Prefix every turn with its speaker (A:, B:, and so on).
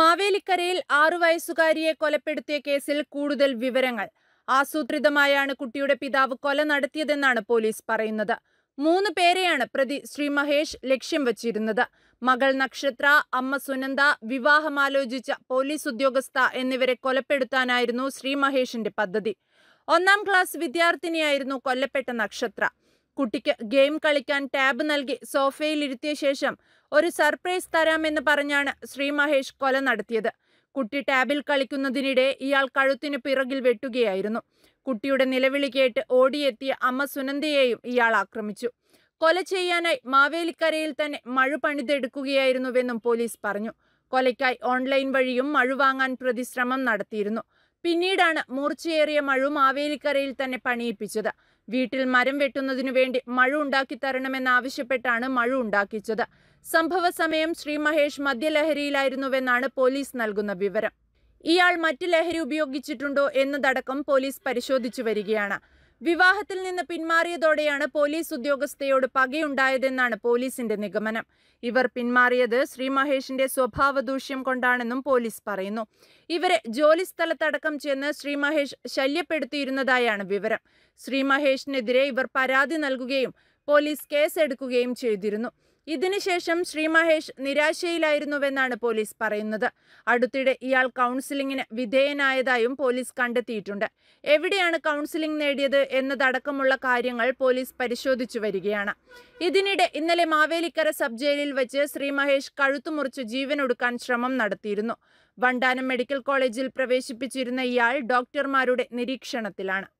A: മാവേലിക്കരയിൽ ആറു വയസ്സുകാരിയെ കൊലപ്പെടുത്തിയ കേസിൽ കൂടുതൽ വിവരങ്ങൾ ആസൂത്രിതമായാണ് കുട്ടിയുടെ പിതാവ് കൊല നടത്തിയതെന്നാണ് പോലീസ് പറയുന്നത് മൂന്ന് പേരെയാണ് പ്രതി ശ്രീ മഹേഷ് ലക്ഷ്യം വച്ചിരുന്നത് മകൾ നക്ഷത്ര അമ്മ സുനന്ദ വിവാഹമാലോചിച്ച പോലീസ് ഉദ്യോഗസ്ഥ എന്നിവരെ കൊലപ്പെടുത്താനായിരുന്നു ശ്രീ മഹേഷിന്റെ പദ്ധതി ഒന്നാം ക്ലാസ് വിദ്യാർത്ഥിനിയായിരുന്നു കൊല്ലപ്പെട്ട നക്ഷത്ര കുട്ടിക്ക് ഗെയിം കളിക്കാൻ ടാബ് നൽകി സോഫയിലിരുത്തിയ ശേഷം ഒരു സർപ്രൈസ് തരാമെന്ന് പറഞ്ഞാണ് ശ്രീ മഹേഷ് കൊല നടത്തിയത് കുട്ടി ടാബിൽ കളിക്കുന്നതിനിടെ ഇയാൾ കഴുത്തിന് പിറകിൽ വെട്ടുകയായിരുന്നു കുട്ടിയുടെ നിലവിളി കേട്ട് ഓടിയെത്തിയ അമ്മ സുനന്ദയെയും ഇയാൾ ആക്രമിച്ചു കൊല ചെയ്യാനായി മാവേലിക്കരയിൽ തന്നെ മഴ പണിതെടുക്കുകയായിരുന്നുവെന്നും പോലീസ് പറഞ്ഞു കൊലയ്ക്കായി ഓൺലൈൻ വഴിയും മഴ വാങ്ങാൻ പ്രതിശ്രമം നടത്തിയിരുന്നു പിന്നീടാണ് മൂർച്ചയേറിയ മഴു മാവേലിക്കരയിൽ തന്നെ പണിയിപ്പിച്ചത് വീട്ടിൽ മരം വെട്ടുന്നതിനു വേണ്ടി മഴ ഉണ്ടാക്കി തരണമെന്നാവശ്യപ്പെട്ടാണ് മഴ ഉണ്ടാക്കിച്ചത് സംഭവ സമയം ശ്രീ മഹേഷ് മദ്യലഹരിയിലായിരുന്നുവെന്നാണ് പോലീസ് നൽകുന്ന വിവരം ഇയാൾ മറ്റ് ലഹരി ഉപയോഗിച്ചിട്ടുണ്ടോ എന്നതടക്കം പോലീസ് പരിശോധിച്ചു വരികയാണ് വിവാഹത്തിൽ നിന്ന് പിന്മാറിയതോടെയാണ് പോലീസ് ഉദ്യോഗസ്ഥയോട് പകയുണ്ടായതെന്നാണ് പോലീസിന്റെ നിഗമനം ഇവർ പിന്മാറിയത് ശ്രീ മഹേഷിന്റെ സ്വഭാവദൂഷ്യം കൊണ്ടാണെന്നും പോലീസ് പറയുന്നു ഇവരെ ജോലി സ്ഥലത്തടക്കം ചെന്ന് ശ്രീ മഹേഷ് ശല്യപ്പെടുത്തിയിരുന്നതായാണ് വിവരം ശ്രീ മഹേഷിനെതിരെ ഇവർ പരാതി നൽകുകയും പോലീസ് കേസെടുക്കുകയും ചെയ്തിരുന്നു ഇതിനുശേഷം ശ്രീ മഹേഷ് നിരാശയിലായിരുന്നുവെന്നാണ് പോലീസ് പറയുന്നത് അടുത്തിടെ ഇയാൾ കൗൺസിലിംഗിന് വിധേയനായതായും പോലീസ് കണ്ടെത്തിയിട്ടുണ്ട് എവിടെയാണ് കൗൺസിലിംഗ് നേടിയത് എന്നതടക്കമുള്ള കാര്യങ്ങൾ പോലീസ് പരിശോധിച്ചു വരികയാണ് ഇതിനിടെ ഇന്നലെ മാവേലിക്കര സബ് ജയിലിൽ വെച്ച് ശ്രീ മഹേഷ് കഴുത്തുമുറിച്ച് ജീവനൊടുക്കാൻ ശ്രമം നടത്തിയിരുന്നു വണ്ടാനം മെഡിക്കൽ കോളേജിൽ പ്രവേശിപ്പിച്ചിരുന്ന ഇയാൾ ഡോക്ടർമാരുടെ നിരീക്ഷണത്തിലാണ്